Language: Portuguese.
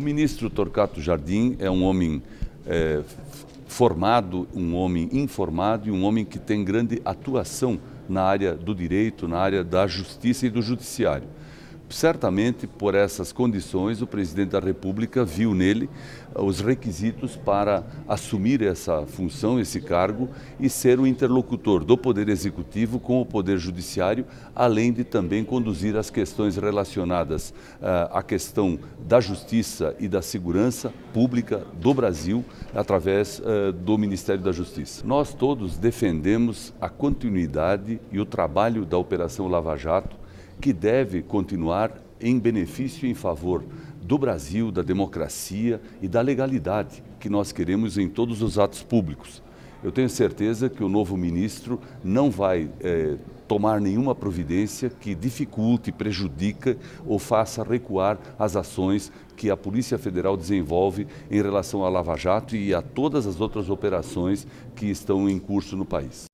O ministro Torquato Jardim é um homem é, formado, um homem informado e um homem que tem grande atuação na área do direito, na área da justiça e do judiciário certamente por essas condições o presidente da República viu nele ah, os requisitos para assumir essa função, esse cargo e ser o interlocutor do Poder Executivo com o Poder Judiciário, além de também conduzir as questões relacionadas ah, à questão da justiça e da segurança pública do Brasil através ah, do Ministério da Justiça. Nós todos defendemos a continuidade e o trabalho da Operação Lava Jato que deve continuar em benefício e em favor do Brasil, da democracia e da legalidade que nós queremos em todos os atos públicos. Eu tenho certeza que o novo ministro não vai é, tomar nenhuma providência que dificulte, prejudique ou faça recuar as ações que a Polícia Federal desenvolve em relação à Lava Jato e a todas as outras operações que estão em curso no país.